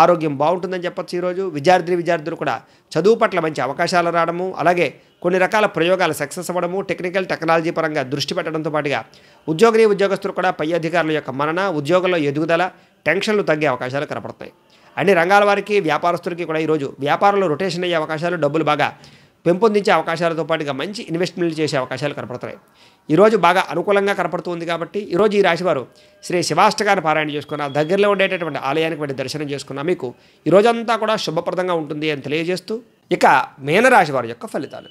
ఆరోగ్యం బాగుంటుందని చెప్పచ్చు ఈరోజు విద్యార్థి విద్యార్థులు కూడా చదువు పట్ల మంచి అవకాశాలు రావడము అలాగే కొన్ని రకాల ప్రయోగాలు సక్సెస్ అవ్వడము టెక్నికల్ టెక్నాలజీ పరంగా దృష్టి పెట్టడంతో పాటుగా ఉద్యోగిని ఉద్యోగస్తులు కూడా పై అధికారుల యొక్క మరణ ఉద్యోగంలో ఎదుగుదల టెన్షన్లు తగ్గే అవకాశాలు కనపడతాయి అన్ని రంగాల వారికి వ్యాపారస్తులకి కూడా ఈరోజు వ్యాపారంలో రొటేషన్ అయ్యే అవకాశాలు డబ్బులు బాగా పెంపొందించే అవకాశాలతో పాటుగా మంచి ఇన్వెస్ట్మెంట్లు చేసే అవకాశాలు కనపడుతున్నాయి ఈరోజు బాగా అనుకూలంగా కనపడుతుంది కాబట్టి ఈరోజు ఈ రాశివారు శ్రీ శివాష్టకాన్ని పారాయణ చేసుకున్న దగ్గరలో ఉండేటటువంటి ఆలయానికి వెళ్ళి దర్శనం చేసుకున్న మీకు ఈరోజంతా కూడా శుభప్రదంగా ఉంటుంది అని తెలియజేస్తూ ఇక మీనరాశి వారి యొక్క ఫలితాలు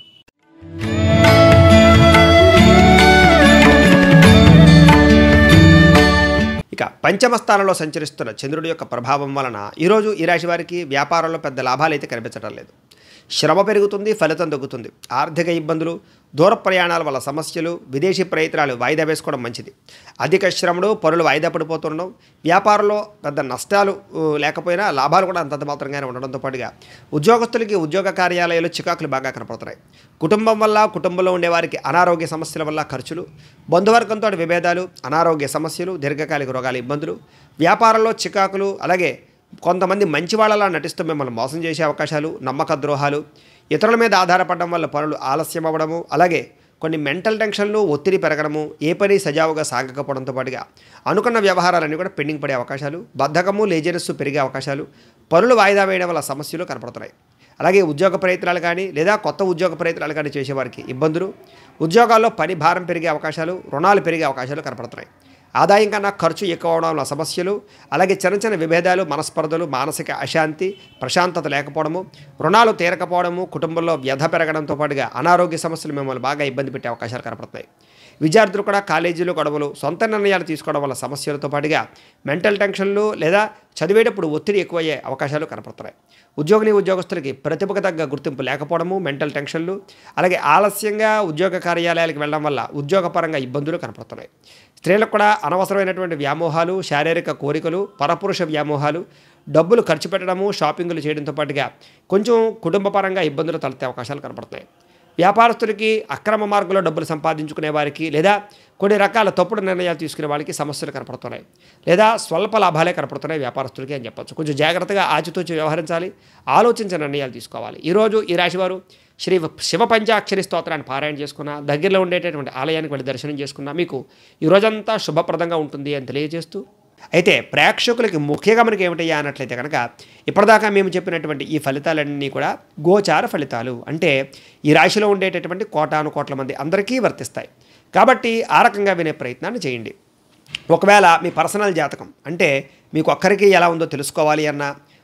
ఇక పంచమ స్థానంలో సంచరిస్తున్న చంద్రుడి యొక్క ప్రభావం వలన ఈరోజు ఈ రాశి వారికి వ్యాపారంలో పెద్ద లాభాలు అయితే కనిపించడం లేదు శ్రమ పెరుగుతుంది ఫలితం తగ్గుతుంది ఆర్థిక ఇబ్బందులు దూర ప్రయాణాల వల్ల సమస్యలు విదేశీ ప్రయత్నాలు వాయిదా వేసుకోవడం మంచిది అధిక శ్రమలు పనులు వాయిదా పడిపోతుండడం వ్యాపారంలో పెద్ద నష్టాలు లేకపోయినా లాభాలు కూడా అంతంత మాత్రంగానే ఉండడంతో పాటుగా ఉద్యోగస్తులకి ఉద్యోగ కార్యాలయాలు చికాకులు బాగా కనపడుతున్నాయి కుటుంబం వల్ల కుటుంబంలో ఉండేవారికి అనారోగ్య సమస్యల వల్ల ఖర్చులు బంధువర్గంతో విభేదాలు అనారోగ్య సమస్యలు దీర్ఘకాలిక రోగాల ఇబ్బందులు వ్యాపారంలో చికాకులు అలాగే కొంతమంది మంచి వాళ్ళలా నటిస్తూ మిమ్మల్ని మోసం చేసే అవకాశాలు నమ్మక ద్రోహాలు ఇతరుల మీద ఆధారపడడం వల్ల పనులు ఆలస్యం అవ్వడము అలాగే కొన్ని మెంటల్ టెన్షన్లు ఒత్తిడి పెరగడము ఏ పని సజావుగా సాగకపోవడంతో పాటుగా అనుకున్న వ్యవహారాలన్నీ కూడా పెండింగ్ పడే అవకాశాలు బద్ధకము లేజనస్సు పెరిగే అవకాశాలు పనులు వాయిదా వేయడం వల్ల సమస్యలు కనపడుతున్నాయి అలాగే ఉద్యోగ ప్రయత్నాలు కానీ లేదా కొత్త ఉద్యోగ ప్రయత్నాలు కానీ చేసేవారికి ఇబ్బందులు ఉద్యోగాల్లో పని భారం పెరిగే అవకాశాలు రుణాలు పెరిగే అవకాశాలు కనపడుతున్నాయి ఆదాయం కన్నా ఖర్చు ఎక్కువ అవడంలో సమస్యలు అలాగే చిన్న చిన్న విభేదాలు మనస్పర్ధలు మానసిక అశాంతి ప్రశాంతత లేకపోవడము రుణాలు తీరకపోవడము కుటుంబంలో వ్యధ పెరగడంతో పాటుగా అనారోగ్య సమస్యలు మిమ్మల్ని బాగా ఇబ్బంది పెట్టే అవకాశాలు కనపడతాయి విద్యార్థులు కూడా కాలేజీలు గొడవలు సొంత నిర్ణయాలు తీసుకోవడం వల్ల సమస్యలతో పాటుగా మెంటల్ టెన్షన్లు లేదా చదివేటప్పుడు ఒత్తిడి ఎక్కువయ్యే అవకాశాలు కనపడుతున్నాయి ఉద్యోగిని ఉద్యోగస్తులకి ప్రతిభకు తగ్గ గుర్తింపు లేకపోవడము మెంటల్ టెన్షన్లు అలాగే ఆలస్యంగా ఉద్యోగ కార్యాలయాలకు వెళ్ళడం వల్ల ఉద్యోగపరంగా ఇబ్బందులు కనపడుతున్నాయి స్త్రీలకు కూడా అనవసరమైనటువంటి వ్యామోహాలు శారీరక కోరికలు పరపురుష వ్యామోహాలు డబ్బులు ఖర్చు పెట్టడము షాపింగ్లు చేయడంతో పాటుగా కొంచెం కుటుంబపరంగా ఇబ్బందులు తలెత్తే అవకాశాలు కనపడతాయి వ్యాపారస్తులకి అక్రమ మార్గంలో డబ్బులు సంపాదించుకునే వారికి లేదా కొన్ని రకాల తప్పుడు నిర్ణయాలు తీసుకునే వాళ్ళకి సమస్యలు కనపడుతున్నాయి లేదా స్వల్ప లాభాలే కనపడుతున్నాయి వ్యాపారస్తులకి అని చెప్పచ్చు కొంచెం జాగ్రత్తగా ఆచితూచి వ్యవహరించాలి ఆలోచించిన నిర్ణయాలు తీసుకోవాలి ఈరోజు ఈ రాశివారు శ్రీ శివ పంచాక్షరి స్తోత్రాన్ని పారాయణ చేసుకున్న దగ్గరలో ఉండేటటువంటి ఆలయానికి వెళ్ళి దర్శనం చేసుకున్న మీకు ఈ రోజంతా శుభప్రదంగా ఉంటుంది అని తెలియజేస్తూ అయితే ప్రేక్షకులకి ముఖ్యంగా మనకి ఏమిటయ్యా అన్నట్లయితే కనుక ఇప్పటిదాకా మేము చెప్పినటువంటి ఈ ఫలితాలన్నీ కూడా గోచార ఫలితాలు అంటే ఈ రాశిలో ఉండేటటువంటి కోటాను కోట్ల మంది అందరికీ వర్తిస్తాయి కాబట్టి ఆ రకంగా వినే ప్రయత్నాన్ని చేయండి ఒకవేళ మీ పర్సనల్ జాతకం అంటే మీకు ఒక్కరికి ఎలా ఉందో తెలుసుకోవాలి అన్నా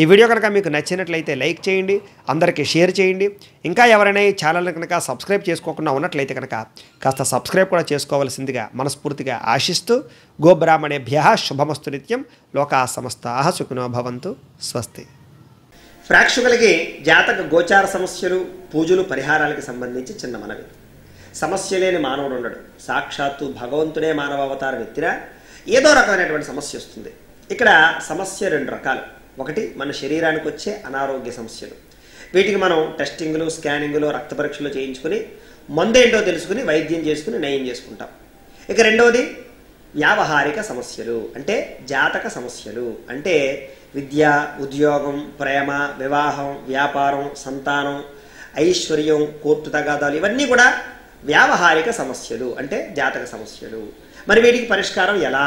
ఈ వీడియో కనుక మీకు నచ్చినట్లయితే లైక్ చేయండి అందరికీ షేర్ చేయండి ఇంకా ఎవరైనా ఈ ఛానల్ని కనుక సబ్స్క్రైబ్ చేసుకోకుండా ఉన్నట్లయితే కనుక కాస్త సబ్స్క్రైబ్ కూడా చేసుకోవాల్సిందిగా మనస్ఫూర్తిగా ఆశిస్తూ భ్య శుభమస్తు నిత్యం లోకా సమస్త సుఖినో భవంతు స్వస్తి ప్రేక్షకులకి జాతక గోచార సమస్యలు పూజలు పరిహారాలకు సంబంధించి చిన్న మనవి సమస్య లేని మానవుడు ఉండడు సాక్షాత్తు భగవంతుడే మానవ అవతారం ఎత్తిరా ఏదో రకమైనటువంటి సమస్య వస్తుంది ఇక్కడ సమస్య రెండు రకాలు ఒకటి మన శరీరానికి వచ్చే అనారోగ్య సమస్యలు వీటికి మనం టెస్టింగ్లు స్కానింగ్లు రక్త పరీక్షలు చేయించుకుని మందు ఏంటో తెలుసుకుని వైద్యం చేసుకుని నయం చేసుకుంటాం ఇక రెండవది వ్యావహారిక సమస్యలు అంటే జాతక సమస్యలు అంటే విద్య ఉద్యోగం ప్రేమ వివాహం వ్యాపారం సంతానం ఐశ్వర్యం కోర్టు తగాదాలు ఇవన్నీ కూడా వ్యావహారిక సమస్యలు అంటే జాతక సమస్యలు మరి వీటికి పరిష్కారం ఎలా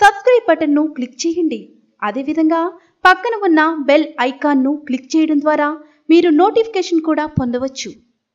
సబ్స్క్రైబ్ బటన్ను క్లిక్ చేయండి అదేవిధంగా పక్కన ఉన్న బెల్ ఐకాన్ను క్లిక్ చేయడం ద్వారా మీరు నోటిఫికేషన్ కూడా పొందవచ్చు